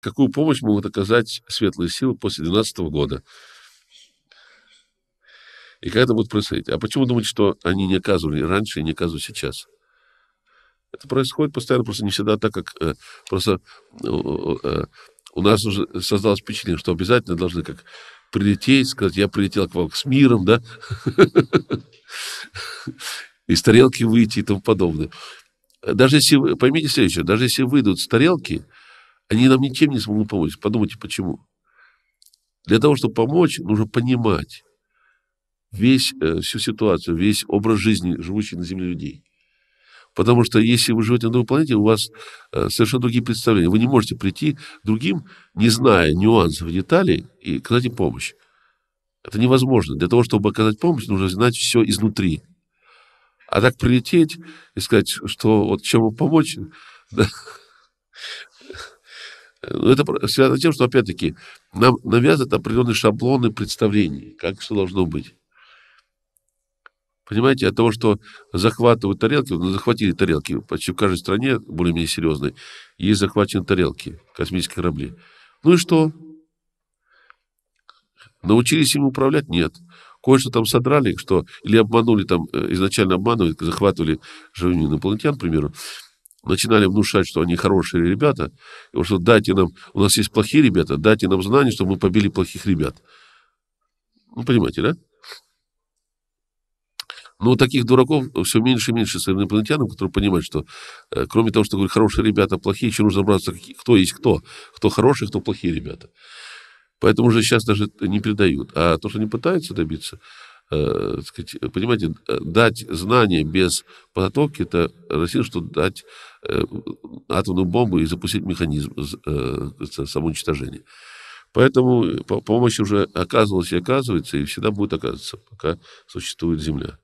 какую помощь могут оказать светлые силы после 12 года. И как это будет происходить? А почему думать, что они не оказывали раньше и не оказывают сейчас? Это происходит постоянно, просто не всегда так, как э, просто э, э, э у нас уже создалось впечатление, что обязательно должны как прилететь, сказать, я прилетел к вам с миром, да, из тарелки выйти и тому подобное. Даже если, поймите следующее, даже если выйдут с тарелки, они нам ничем не смогут помочь. Подумайте, почему. Для того, чтобы помочь, нужно понимать весь, э, всю ситуацию, весь образ жизни живущих на Земле людей. Потому что если вы живете на другой планете, у вас э, совершенно другие представления. Вы не можете прийти другим, не зная нюансов, деталей, и оказать им помощь. Это невозможно. Для того, чтобы оказать помощь, нужно знать все изнутри. А так прилететь и сказать, что вот чем помочь, Это связано с тем, что, опять-таки, нам навязывают определенные шаблоны представлений, как все должно быть. Понимаете, от того, что захватывают тарелки, ну, захватили тарелки, почти в каждой стране, более-менее серьезной, есть захвачены тарелки, космические корабли. Ну и что? Научились им управлять? Нет. Кое-что там содрали, что или обманули там, э, изначально обманывали, захватывали живыми инопланетян, к примеру, начинали внушать, что они хорошие ребята, и что дайте нам, у нас есть плохие ребята, дайте нам знания, чтобы мы побили плохих ребят. Ну, понимаете, да? Но таких дураков все меньше и меньше с инопланетянам, которые понимают, что э, кроме того, что говорят, хорошие ребята, плохие, еще нужно разобраться, кто есть кто, кто хорошие, кто плохие ребята. Поэтому уже сейчас даже не передают. А то, что они пытаются добиться, э, сказать, понимаете, дать знания без подготовки, это Россия, что дать э, атомную бомбу и запустить механизм э, самоуничтожения. Поэтому помощь уже оказывалась и оказывается, и всегда будет оказываться, пока существует Земля.